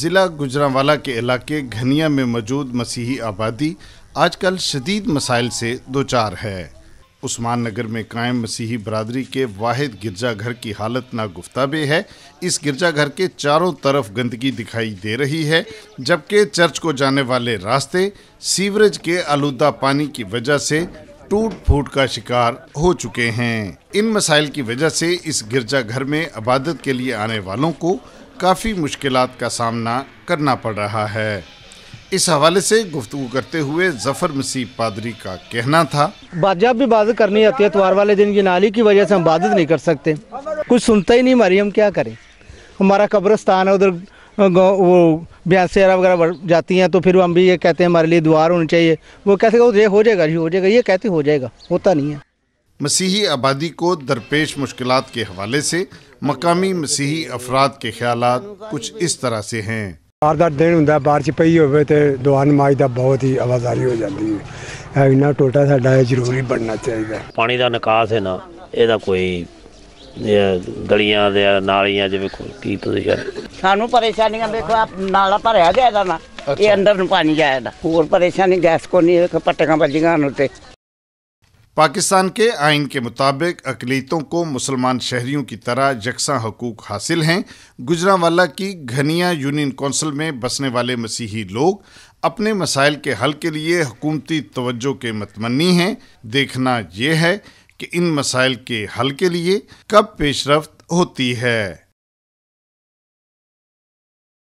ज़िला गुजरावाला के इलाके घनिया में मौजूद मसीही आबादी आजकल शदीद मसाइल से दो चार है उस्मान नगर में कायम मसीही बरदरी के वाद गिरजाघर की हालत नागुफ्ताब है इस गिरजाघर के चारों तरफ गंदगी दिखाई दे रही है जबकि चर्च को जाने वाले रास्ते सीवरेज के आलूदा पानी की वजह से टूट फूट का शिकार हो चुके हैं इन मसाइल की वजह से इस गिरजाघर में इबादत के लिए आने वालों को काफ़ी मुश्किल का सामना करना पड़ रहा है इस हवाले से गुफ्तु करते हुए जफर मसीह पादरी का कहना था बाजा भी इबादत करनी आती है इतवार वाले दिन की नाली की वजह से हम इबादत नहीं कर सकते कुछ सुनता ही नहीं हमारी हम क्या करें हमारा कब्रस्तान है उधर वो ब्यासेरा वगैरह जाती हैं तो फिर हम भी ये कहते हैं हमारे लिए द्वार होनी चाहिए वो कैसे हो जाएगा जी हो जाएगा ये कहते हो जाएगा होता नहीं है मसीही आबादी को दरपेश मुश्किल के हवाले से मकामी मसीही अफराद के ख्याल कुछ इस तरह से हैं ਬਾਹਰ ਦਾ ਦਿਨ ਹੁੰਦਾ ਬਾਰਿਸ਼ ਪਈ ਹੋਵੇ ਤੇ ਦੁਆਨ ਮਾਜ ਦਾ ਬਹੁਤ ਹੀ ਆਵਾਜ਼ਾਰੀ ਹੋ ਜਾਂਦੀ ਹੈ ਇੰਨਾ ਟੋਟਾ ਸਾਡਾ ਜ਼ਰੂਰੀ ਬਣਨਾ ਚਾਹੀਦਾ ਪਾਣੀ ਦਾ ਨਿਕਾਸ ਹੈ ਨਾ ਇਹਦਾ ਕੋਈ ਗਲੀਆਂ ਦੇ ਨਾਲੀਆਂ ਜਿਵੇਂ ਕੀ ਪੋਜੀਸ਼ਨ ਸਾਨੂੰ ਪਰੇਸ਼ਾਨੀਆਂ ਵੇਖੋ ਆ ਨਾਲਾ ਭਰਿਆ ਗਿਆ ਇਹਦਾ ਨਾ ਇਹ ਅੰਦਰ ਨੂੰ ਪਾਣੀ ਜਾਇਆ ਹੋਰ ਪਰੇਸ਼ਾਨੀ ਗੈਸ ਕੋ ਨਹੀਂ ਵੇਖੋ ਪਟਕਾਂ ਵੱਜੀਆਂ ਨੂੰ ਤੇ पाकिस्तान के आइन के मुताबिक अकलीतों को मुसलमान शहरियों की तरह यकसा हकूक हासिल हैं गुजरावाला की घनिया यूनियन कौंसिल में बसने वाले मसीही लोग अपने मसाइल के हल के लिए हकूमती तवज्जो के मतमनी हैं देखना यह है कि इन मसाइल के हल के लिए कब पेशरफ होती है